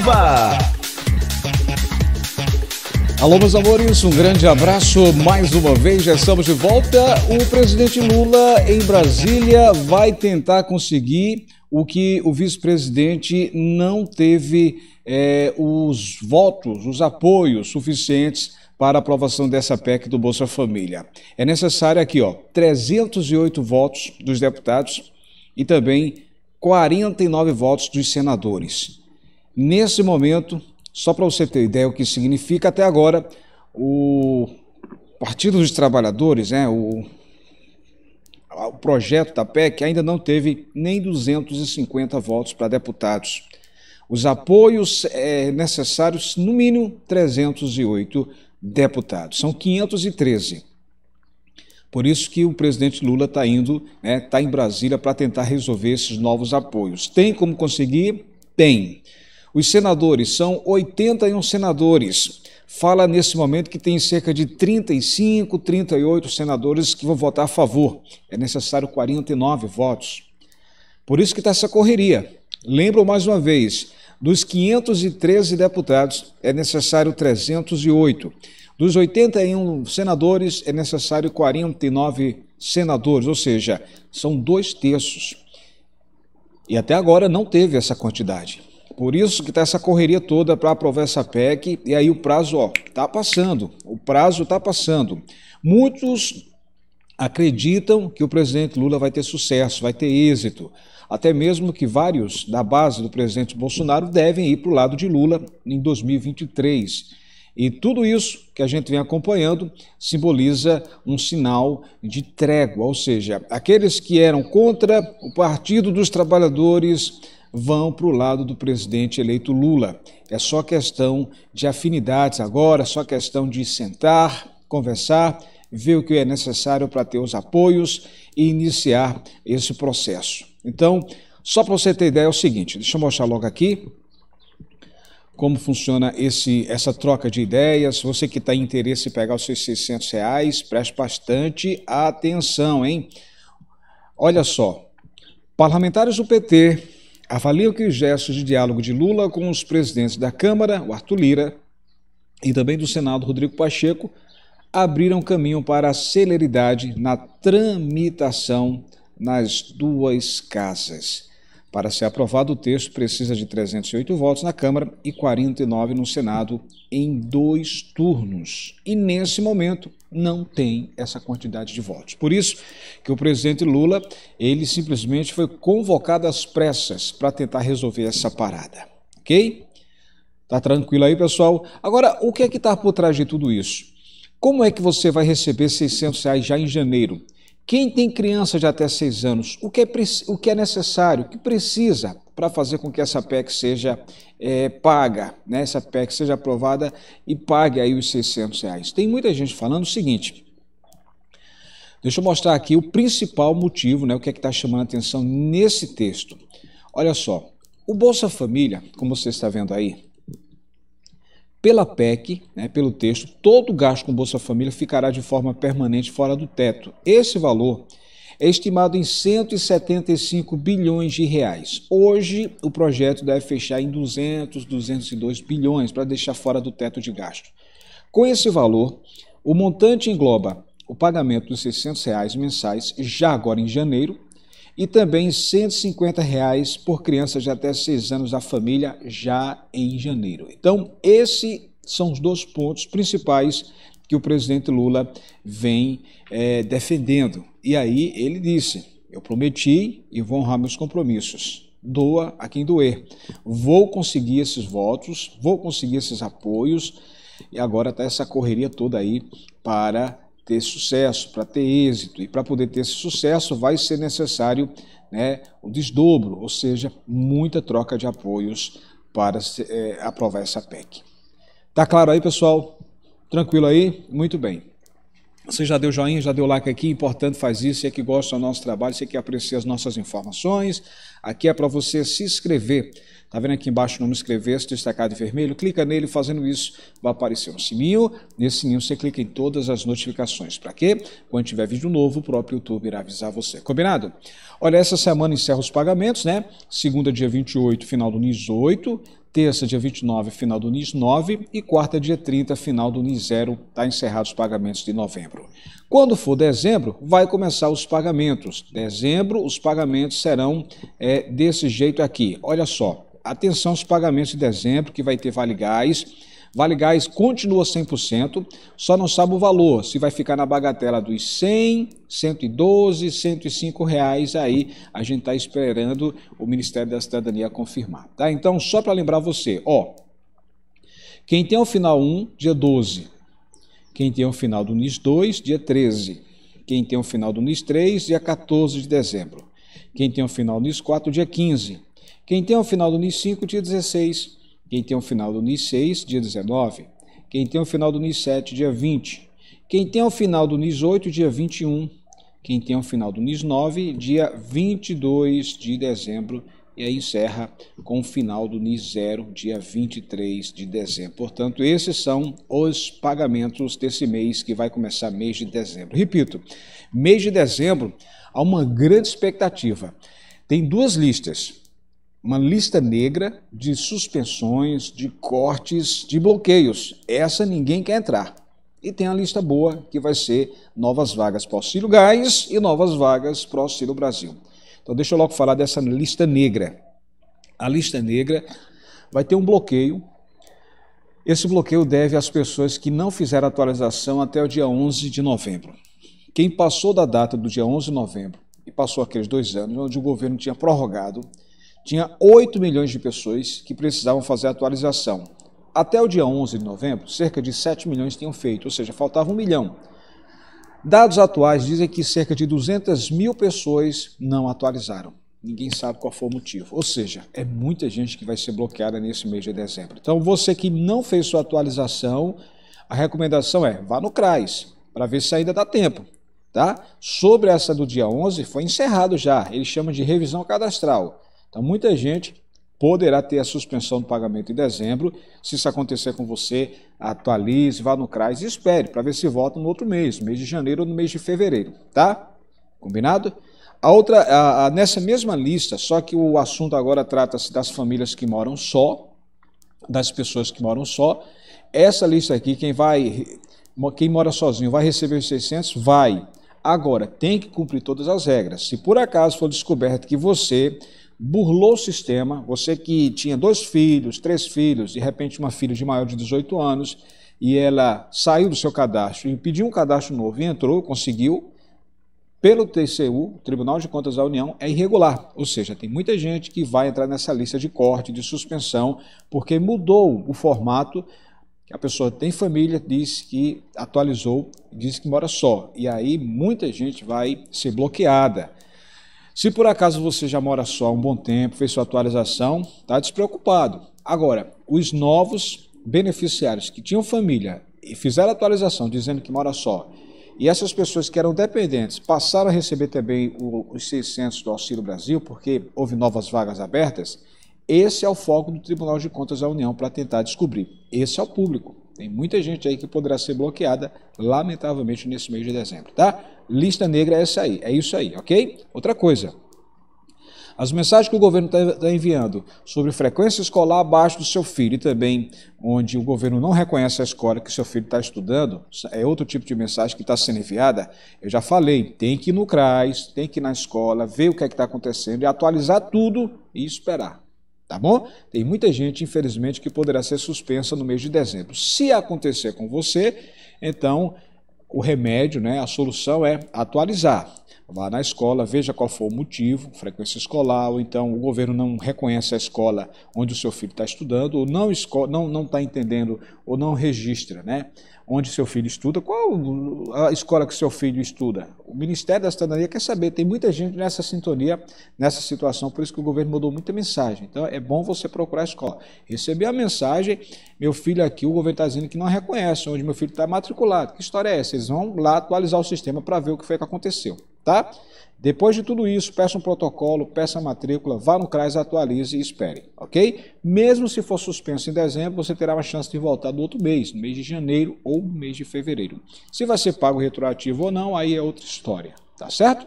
Silva. Alô, meus amores, um grande abraço mais uma vez. Já estamos de volta. O presidente Lula em Brasília vai tentar conseguir o que o vice-presidente não teve é, os votos, os apoios suficientes para aprovação dessa PEC do Bolsa Família. É necessário aqui, ó, 308 votos dos deputados e também 49 votos dos senadores. Nesse momento, só para você ter ideia o que significa, até agora o Partido dos Trabalhadores, né, o, o projeto da PEC ainda não teve nem 250 votos para deputados. Os apoios é, necessários, no mínimo 308 deputados. São 513. Por isso que o presidente Lula está indo, está né, tá em Brasília para tentar resolver esses novos apoios. Tem como conseguir? Tem. Os senadores são 81 senadores. Fala nesse momento que tem cerca de 35, 38 senadores que vão votar a favor. É necessário 49 votos. Por isso que está essa correria. Lembro mais uma vez, dos 513 deputados é necessário 308. Dos 81 senadores é necessário 49 senadores, ou seja, são dois terços. E até agora não teve essa quantidade. Por isso que está essa correria toda para aprovar essa PEC, e aí o prazo está passando, o prazo está passando. Muitos acreditam que o presidente Lula vai ter sucesso, vai ter êxito. Até mesmo que vários da base do presidente Bolsonaro devem ir para o lado de Lula em 2023. E tudo isso que a gente vem acompanhando simboliza um sinal de trégua, ou seja, aqueles que eram contra o Partido dos Trabalhadores, vão para o lado do presidente eleito Lula. É só questão de afinidades agora, é só questão de sentar, conversar, ver o que é necessário para ter os apoios e iniciar esse processo. Então, só para você ter ideia, é o seguinte: deixa eu mostrar logo aqui como funciona esse, essa troca de ideias. Você que está em interesse em pegar os seus 600 reais, preste bastante atenção, hein? Olha só, parlamentares do PT avaliam que os gestos de diálogo de Lula com os presidentes da Câmara, o Arthur Lira, e também do Senado, Rodrigo Pacheco, abriram caminho para a celeridade na tramitação nas duas casas. Para ser aprovado, o texto precisa de 308 votos na Câmara e 49 no Senado em dois turnos. E nesse momento não tem essa quantidade de votos. Por isso que o presidente Lula, ele simplesmente foi convocado às pressas para tentar resolver essa parada. OK? Tá tranquilo aí, pessoal? Agora, o que é que está por trás de tudo isso? Como é que você vai receber 600 reais já em janeiro? Quem tem criança de até seis anos, o que é, o que é necessário, o que precisa para fazer com que essa PEC seja é, paga, né? essa PEC seja aprovada e pague aí os 600 reais? Tem muita gente falando o seguinte, deixa eu mostrar aqui o principal motivo, né, o que é que está chamando a atenção nesse texto. Olha só, o Bolsa Família, como você está vendo aí, pela PEC, né, pelo texto, todo gasto com Bolsa Família ficará de forma permanente fora do teto. Esse valor é estimado em 175 bilhões de reais. Hoje, o projeto deve fechar em 200, 202 bilhões para deixar fora do teto de gasto. Com esse valor, o montante engloba o pagamento dos R$ 600 reais mensais já agora em janeiro, e também R$ 150 reais por criança de até 6 anos da família já em janeiro. Então, esses são os dois pontos principais que o presidente Lula vem é, defendendo. E aí ele disse: Eu prometi e vou honrar meus compromissos doa a quem doer. Vou conseguir esses votos, vou conseguir esses apoios e agora está essa correria toda aí para ter sucesso, para ter êxito. E para poder ter esse sucesso, vai ser necessário né, o desdobro, ou seja, muita troca de apoios para é, aprovar essa PEC. Tá claro aí, pessoal? Tranquilo aí? Muito bem. Você já deu joinha, já deu like aqui, importante faz isso, você que gosta do nosso trabalho, você que aprecia as nossas informações. Aqui é para você se inscrever Está vendo aqui embaixo o nome inscrever-se, destacado em vermelho? Clica nele, fazendo isso vai aparecer um sininho. Nesse sininho você clica em todas as notificações. Para quê? Quando tiver vídeo novo, o próprio YouTube irá avisar você. Combinado? Olha, essa semana encerra os pagamentos, né? Segunda, dia 28, final do NIS 8 terça, dia 29, final do NIS 9 e quarta, dia 30, final do NIS 0, está encerrado os pagamentos de novembro. Quando for dezembro, vai começar os pagamentos. Dezembro, os pagamentos serão é, desse jeito aqui. Olha só, atenção aos pagamentos de dezembro, que vai ter Vale Gás. Vale Gás continua 100%, só não sabe o valor, se vai ficar na bagatela dos 100, 112, 105 reais, aí a gente está esperando o Ministério da Cidadania confirmar. Tá? Então, só para lembrar você, ó, quem tem o final 1, dia 12, quem tem o final do NIS 2, dia 13, quem tem o final do NIS 3, dia 14 de dezembro, quem tem o final do NIS 4, dia 15, quem tem o final do NIS 5, dia 16. Quem tem o final do NIS 6, dia 19. Quem tem o final do NIS 7, dia 20. Quem tem o final do NIS 8, dia 21. Quem tem o final do NIS 9, dia 22 de dezembro. E aí encerra com o final do NIS 0, dia 23 de dezembro. Portanto, esses são os pagamentos desse mês que vai começar mês de dezembro. Repito, mês de dezembro há uma grande expectativa. Tem duas listas uma lista negra de suspensões, de cortes, de bloqueios. Essa ninguém quer entrar. E tem a lista boa, que vai ser novas vagas para o Auxílio Gás e novas vagas para o Auxílio Brasil. Então, deixa eu logo falar dessa lista negra. A lista negra vai ter um bloqueio. Esse bloqueio deve às pessoas que não fizeram atualização até o dia 11 de novembro. Quem passou da data do dia 11 de novembro e passou aqueles dois anos, onde o governo tinha prorrogado tinha 8 milhões de pessoas que precisavam fazer a atualização. Até o dia 11 de novembro, cerca de 7 milhões tinham feito, ou seja, faltava um milhão. Dados atuais dizem que cerca de 200 mil pessoas não atualizaram. Ninguém sabe qual foi o motivo. Ou seja, é muita gente que vai ser bloqueada nesse mês de dezembro. Então, você que não fez sua atualização, a recomendação é vá no CRAS para ver se ainda dá tempo. Tá? Sobre essa do dia 11, foi encerrado já. Ele chama de revisão cadastral. Então, muita gente poderá ter a suspensão do pagamento em dezembro. Se isso acontecer com você, atualize, vá no CRAS e espere para ver se volta no outro mês, mês de janeiro ou no mês de fevereiro, tá? Combinado? A outra, a, a, nessa mesma lista, só que o assunto agora trata-se das famílias que moram só, das pessoas que moram só. Essa lista aqui, quem vai, quem mora sozinho vai receber os 600? Vai. Agora, tem que cumprir todas as regras. Se por acaso for descoberto que você burlou o sistema, você que tinha dois filhos, três filhos, de repente uma filha de maior de 18 anos, e ela saiu do seu cadastro e pediu um cadastro novo e entrou, conseguiu, pelo TCU, Tribunal de Contas da União, é irregular. Ou seja, tem muita gente que vai entrar nessa lista de corte, de suspensão, porque mudou o formato. A pessoa tem família, diz que atualizou, diz que mora só. E aí muita gente vai ser bloqueada. Se por acaso você já mora só há um bom tempo, fez sua atualização, está despreocupado. Agora, os novos beneficiários que tinham família e fizeram atualização dizendo que mora só, e essas pessoas que eram dependentes passaram a receber também os 600 do Auxílio Brasil, porque houve novas vagas abertas, esse é o foco do Tribunal de Contas da União para tentar descobrir. Esse é o público. Tem muita gente aí que poderá ser bloqueada, lamentavelmente, nesse mês de dezembro, tá? Lista negra é essa aí, é isso aí, ok? Outra coisa. As mensagens que o governo está tá enviando sobre frequência escolar abaixo do seu filho e também onde o governo não reconhece a escola que seu filho está estudando, é outro tipo de mensagem que está sendo enviada. Eu já falei, tem que ir no CRAS, tem que ir na escola, ver o que é está acontecendo e atualizar tudo e esperar tá bom? Tem muita gente, infelizmente, que poderá ser suspensa no mês de dezembro. Se acontecer com você, então o remédio, né, a solução é atualizar. Vá na escola, veja qual for o motivo, frequência escolar, ou então o governo não reconhece a escola onde o seu filho está estudando, ou não está não, não tá entendendo ou não registra, né? Onde seu filho estuda, qual a escola que seu filho estuda? O Ministério da Cidadania quer saber, tem muita gente nessa sintonia, nessa situação, por isso que o governo mudou muita mensagem. Então é bom você procurar a escola. Recebi a mensagem, meu filho aqui, o governo está dizendo que não reconhece onde meu filho está matriculado. Que história é essa? Eles vão lá atualizar o sistema para ver o que foi que aconteceu, tá? Depois de tudo isso, peça um protocolo, peça a matrícula, vá no CRAS, atualize e espere ok? Mesmo se for suspenso em dezembro, você terá uma chance de voltar do outro mês, no mês de janeiro ou no mês de fevereiro. Se vai ser pago retroativo ou não, aí é outra história, tá certo?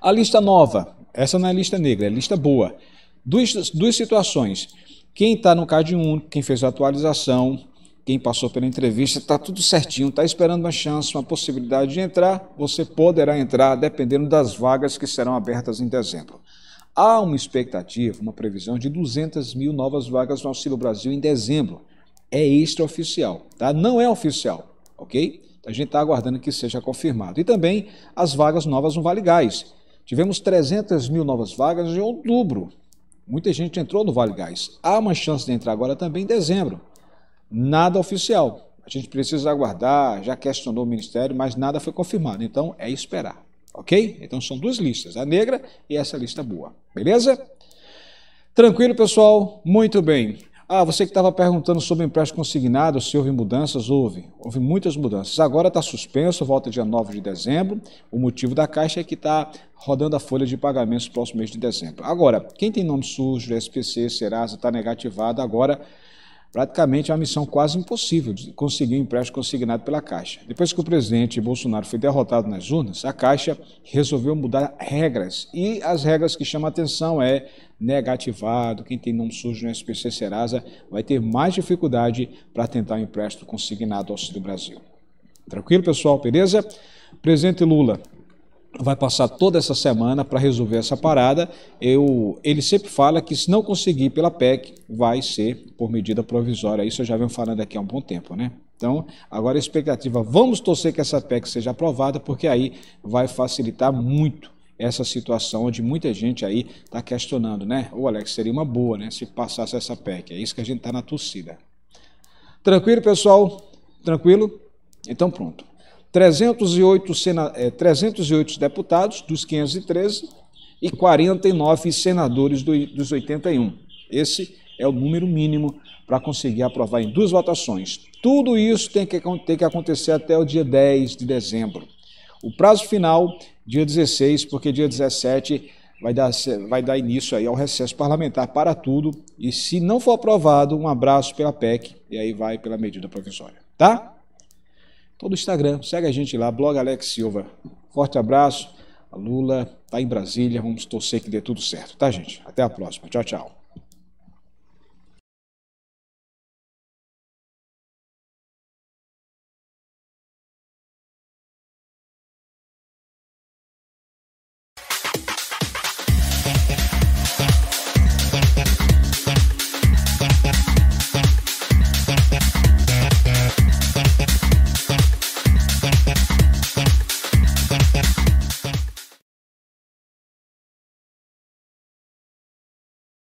A lista nova, essa não é a lista negra, é a lista boa. Duas, duas situações. Quem está no CAD único, quem fez a atualização, quem passou pela entrevista, está tudo certinho, está esperando uma chance, uma possibilidade de entrar, você poderá entrar dependendo das vagas que serão abertas em dezembro. Há uma expectativa, uma previsão de 200 mil novas vagas no Auxílio Brasil em dezembro. É extraoficial, tá? Não é oficial, ok? A gente está aguardando que seja confirmado. E também as vagas novas no Vale Gás. Tivemos 300 mil novas vagas em outubro. Muita gente entrou no Vale Gás. Há uma chance de entrar agora também em dezembro. Nada oficial. A gente precisa aguardar, já questionou o Ministério, mas nada foi confirmado. Então é esperar ok? Então são duas listas, a negra e essa lista boa, beleza? Tranquilo, pessoal? Muito bem. Ah, você que estava perguntando sobre empréstimo consignado, se houve mudanças, houve. Houve muitas mudanças. Agora está suspenso, volta dia 9 de dezembro. O motivo da Caixa é que está rodando a folha de pagamentos no próximo mês de dezembro. Agora, quem tem nome sujo, SPC, Serasa, está negativado, agora praticamente é uma missão quase impossível de conseguir um empréstimo consignado pela Caixa. Depois que o presidente Bolsonaro foi derrotado nas urnas, a Caixa resolveu mudar regras. E as regras que chamam a atenção é negativado, quem tem nome sujo no SPC Serasa vai ter mais dificuldade para tentar um empréstimo consignado ao Auxílio Brasil. Tranquilo, pessoal? Beleza? Presidente Lula vai passar toda essa semana para resolver essa parada. Eu, ele sempre fala que se não conseguir pela PEC, vai ser por medida provisória. Isso eu já venho falando aqui há um bom tempo, né? Então, agora a expectativa, vamos torcer que essa PEC seja aprovada, porque aí vai facilitar muito essa situação onde muita gente aí está questionando, né? O Alex seria uma boa, né? Se passasse essa PEC. É isso que a gente está na torcida. Tranquilo, pessoal? Tranquilo? Então, pronto. 308, sena, é, 308 deputados dos 513 e 49 senadores do, dos 81. Esse é o número mínimo para conseguir aprovar em duas votações. Tudo isso tem que, tem que acontecer até o dia 10 de dezembro. O prazo final, dia 16, porque dia 17 vai dar, vai dar início aí ao recesso parlamentar para tudo. E se não for aprovado, um abraço pela PEC e aí vai pela medida provisória. Tá? Todo o Instagram, segue a gente lá, blog Alex Silva. Forte abraço. A Lula tá em Brasília, vamos torcer que dê tudo certo, tá, gente? Até a próxima. Tchau, tchau.